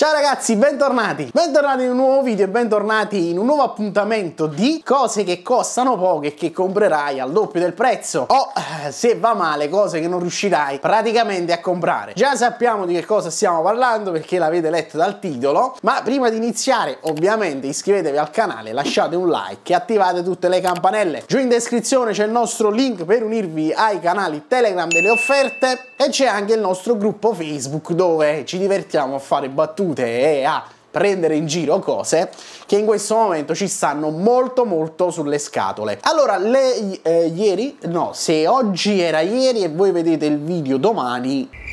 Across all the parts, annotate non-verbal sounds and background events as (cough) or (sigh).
Ciao ragazzi, bentornati! Bentornati in un nuovo video e bentornati in un nuovo appuntamento di cose che costano poco e che comprerai al doppio del prezzo o eh, se va male cose che non riuscirai praticamente a comprare. Già sappiamo di che cosa stiamo parlando perché l'avete letto dal titolo, ma prima di iniziare ovviamente iscrivetevi al canale, lasciate un like e attivate tutte le campanelle. Giù in descrizione c'è il nostro link per unirvi ai canali Telegram delle offerte e c'è anche il nostro gruppo Facebook dove ci divertiamo a fare battute e a prendere in giro cose che in questo momento ci stanno molto molto sulle scatole. Allora, le, eh, ieri, no, se oggi era ieri e voi vedete il video domani,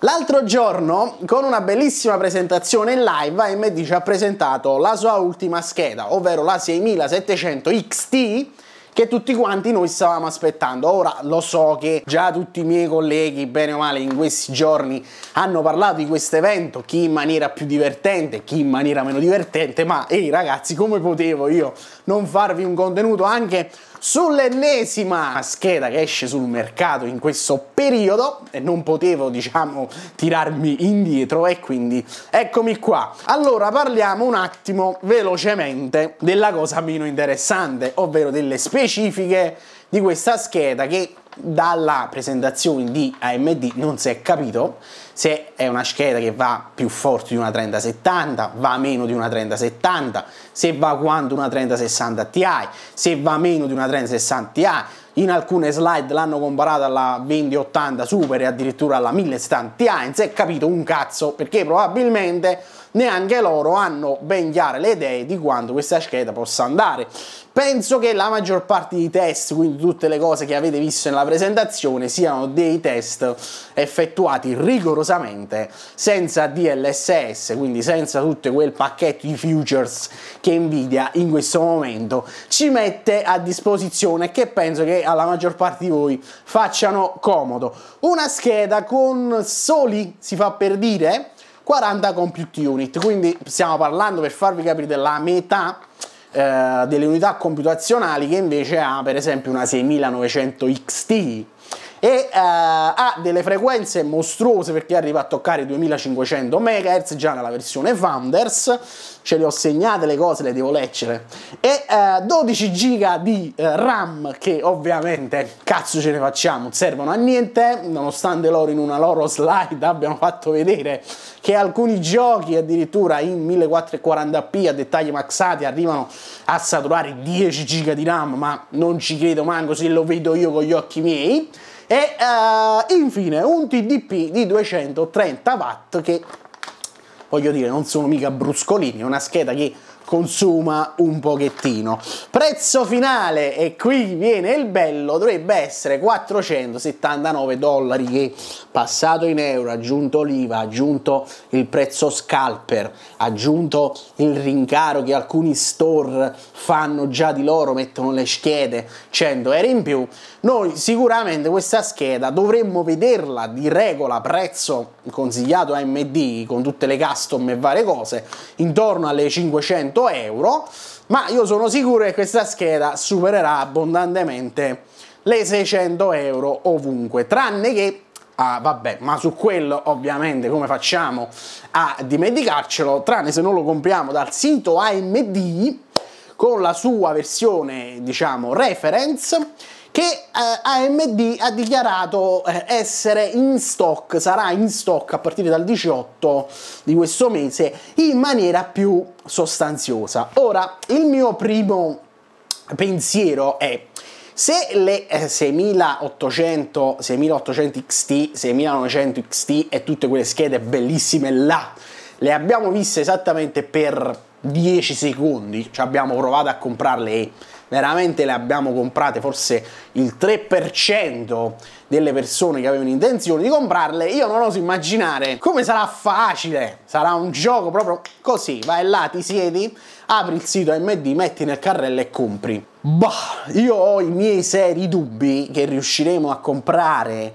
L'altro giorno, con una bellissima presentazione in live, AMD ci ha presentato la sua ultima scheda, ovvero la 6700 XT, che tutti quanti noi stavamo aspettando. Ora lo so che già tutti i miei colleghi, bene o male, in questi giorni hanno parlato di questo evento, chi in maniera più divertente, chi in maniera meno divertente, ma ehi ragazzi, come potevo io non farvi un contenuto anche sull'ennesima scheda che esce sul mercato in questo periodo e non potevo diciamo tirarmi indietro e quindi eccomi qua. Allora parliamo un attimo velocemente della cosa meno interessante, ovvero delle specifiche di questa scheda che dalla presentazione di AMD non si è capito se è una scheda che va più forte di una 3070, va meno di una 3070, se va quanto una 3060 Ti, se va meno di una 3060 Ti. In alcune slide l'hanno comparata alla 2080 Super e addirittura alla 1070 Ti, non si è capito un cazzo perché probabilmente neanche loro hanno ben chiare le idee di quanto questa scheda possa andare. Penso che la maggior parte dei test, quindi tutte le cose che avete visto nella presentazione, siano dei test effettuati rigorosamente senza DLSS, quindi senza tutto quel pacchetto di futures che Nvidia in questo momento ci mette a disposizione che penso che alla maggior parte di voi facciano comodo. Una scheda con soli, si fa per dire, 40 compute unit, quindi stiamo parlando per farvi capire della metà eh, delle unità computazionali che invece ha per esempio una 6900 XT e uh, ha delle frequenze mostruose perché arriva a toccare i 2500 MHz già nella versione Founders, ce le ho segnate le cose, le devo leggere, e uh, 12 GB di uh, RAM che ovviamente cazzo ce ne facciamo, non servono a niente, nonostante loro in una loro slide abbiano fatto vedere che alcuni giochi addirittura in 1440p a dettagli maxati arrivano a saturare 10 GB di RAM, ma non ci credo manco se lo vedo io con gli occhi miei e uh, infine un TDP di 230 watt che voglio dire non sono mica bruscolini, è una scheda che consuma un pochettino. Prezzo finale, e qui viene il bello, dovrebbe essere 479 dollari che passato in euro, aggiunto l'IVA, aggiunto il prezzo scalper, aggiunto il rincaro che alcuni store fanno già di loro, mettono le schede 100 euro in più, noi sicuramente questa scheda dovremmo vederla di regola prezzo consigliato AMD con tutte le custom e varie cose intorno alle 500 euro ma io sono sicuro che questa scheda supererà abbondantemente le 600 euro ovunque tranne che Ah, vabbè, ma su quello ovviamente come facciamo a dimenticarcelo, tranne se non lo compriamo dal sito AMD con la sua versione, diciamo, reference che eh, AMD ha dichiarato eh, essere in stock, sarà in stock a partire dal 18 di questo mese in maniera più sostanziosa. Ora, il mio primo pensiero è se le 6800, 6800 XT, 6900 XT e tutte quelle schede bellissime là le abbiamo viste esattamente per 10 secondi, ci cioè abbiamo provato a comprarle veramente le abbiamo comprate forse il 3% delle persone che avevano intenzione di comprarle, io non oso immaginare come sarà facile, sarà un gioco proprio così, vai là, ti siedi, apri il sito AMD, metti nel carrello e compri. Bah, io ho i miei seri dubbi che riusciremo a comprare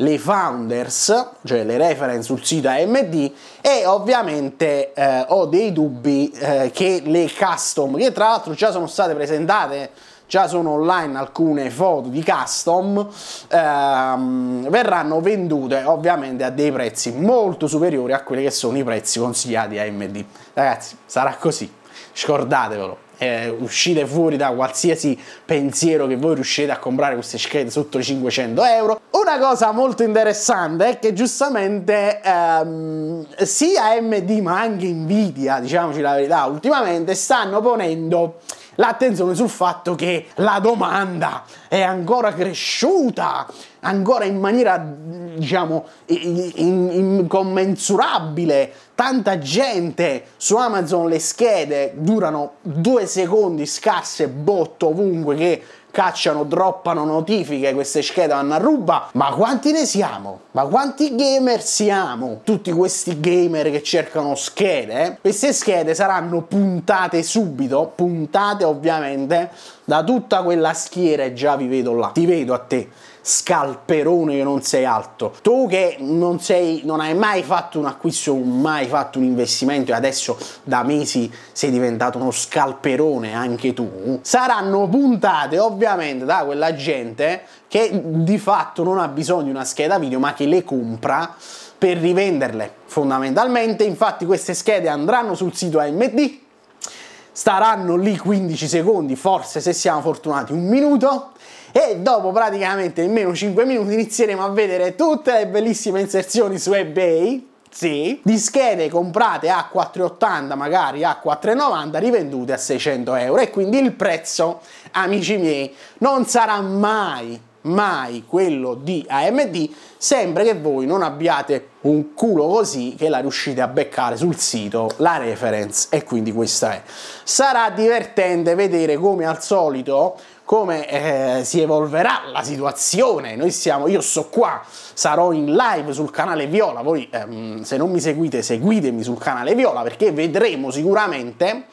le founders, cioè le reference sul sito AMD e ovviamente eh, ho dei dubbi eh, che le custom, che tra l'altro già sono state presentate, già sono online alcune foto di custom, ehm, verranno vendute ovviamente a dei prezzi molto superiori a quelli che sono i prezzi consigliati AMD. Ragazzi, sarà così, scordatevelo eh, uscite fuori da qualsiasi pensiero che voi riuscite a comprare queste schede sotto i 500 euro. Una cosa molto interessante è che giustamente ehm, sia AMD ma anche Nvidia, diciamoci la verità, ultimamente stanno ponendo l'attenzione sul fatto che la domanda è ancora cresciuta ancora in maniera, diciamo, incommensurabile. Tanta gente su Amazon le schede durano due secondi scarse, botto ovunque che cacciano, droppano notifiche, queste schede vanno a ruba. Ma quanti ne siamo? Ma quanti gamer siamo? Tutti questi gamer che cercano schede. Eh? Queste schede saranno puntate subito, puntate ovviamente da tutta quella schiera e già vi vedo là. Ti vedo a te scalperone che non sei alto. Tu che non sei, non hai mai fatto un acquisto, mai fatto un investimento e adesso da mesi sei diventato uno scalperone anche tu, saranno puntate ovviamente da quella gente che di fatto non ha bisogno di una scheda video ma che le compra per rivenderle fondamentalmente. Infatti queste schede andranno sul sito AMD staranno lì 15 secondi, forse se siamo fortunati un minuto e dopo praticamente nemmeno 5 minuti inizieremo a vedere tutte le bellissime inserzioni su eBay sì, di schede comprate a 4,80 magari a 4,90 rivendute a 600 euro e quindi il prezzo, amici miei, non sarà mai mai quello di AMD, sempre che voi non abbiate un culo così che la riuscite a beccare sul sito la reference e quindi questa è. Sarà divertente vedere come al solito come eh, si evolverà la situazione. Noi siamo, io sto qua, sarò in live sul canale Viola. Voi ehm, se non mi seguite, seguitemi sul canale Viola perché vedremo sicuramente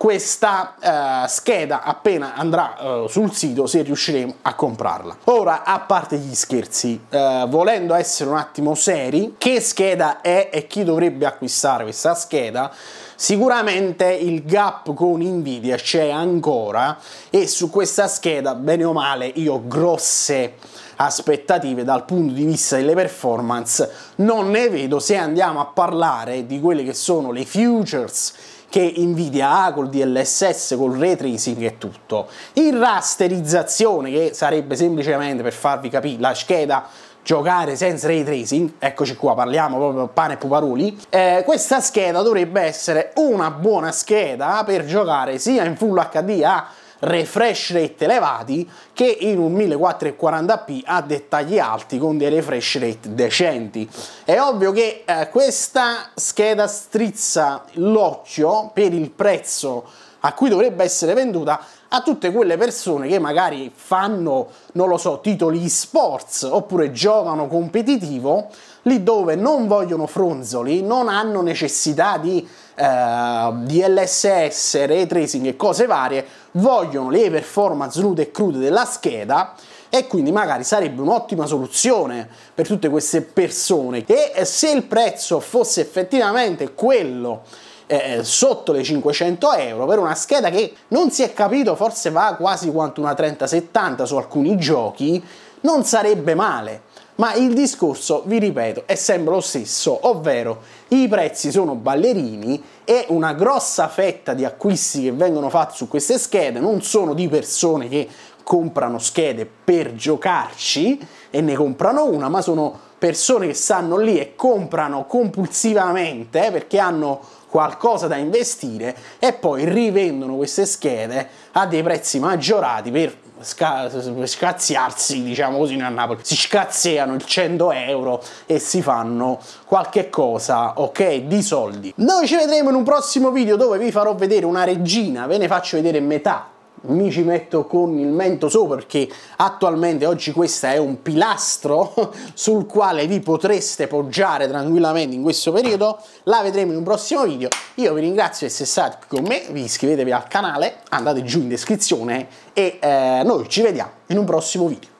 questa eh, scheda appena andrà eh, sul sito se riusciremo a comprarla. Ora, a parte gli scherzi, eh, volendo essere un attimo seri, che scheda è e chi dovrebbe acquistare questa scheda? Sicuramente il gap con Nvidia c'è ancora e su questa scheda, bene o male, io ho grosse aspettative dal punto di vista delle performance non ne vedo se andiamo a parlare di quelle che sono le futures che Nvidia ha col DLSS, col ray tracing e tutto. In rasterizzazione, che sarebbe semplicemente per farvi capire la scheda giocare senza ray tracing, eccoci qua, parliamo proprio pane e puparoli, eh, questa scheda dovrebbe essere una buona scheda per giocare sia in Full HD a refresh rate elevati che in un 1440p ha dettagli alti con dei refresh rate decenti. È ovvio che eh, questa scheda strizza l'occhio per il prezzo a cui dovrebbe essere venduta a tutte quelle persone che magari fanno, non lo so, titoli sports oppure giocano competitivo, lì dove non vogliono fronzoli, non hanno necessità di, eh, di LSS, ray tracing e cose varie, vogliono le performance nude e crude della scheda e quindi magari sarebbe un'ottima soluzione per tutte queste persone e se il prezzo fosse effettivamente quello eh, sotto le 500 euro per una scheda che non si è capito forse va quasi quanto una 3070 su alcuni giochi non sarebbe male ma il discorso, vi ripeto, è sempre lo stesso, ovvero i prezzi sono ballerini e una grossa fetta di acquisti che vengono fatti su queste schede non sono di persone che comprano schede per giocarci e ne comprano una, ma sono persone che stanno lì e comprano compulsivamente eh, perché hanno qualcosa da investire e poi rivendono queste schede a dei prezzi maggiorati per scazziarsi, diciamo così, a Napoli. Si scazziano il 100 euro e si fanno qualche cosa, ok, di soldi. Noi ci vedremo in un prossimo video dove vi farò vedere una regina, ve ne faccio vedere metà mi ci metto con il mento sopra perché attualmente oggi questo è un pilastro (laughs) sul quale vi potreste poggiare tranquillamente in questo periodo la vedremo in un prossimo video io vi ringrazio se state qui con me vi iscrivetevi al canale andate giù in descrizione e eh, noi ci vediamo in un prossimo video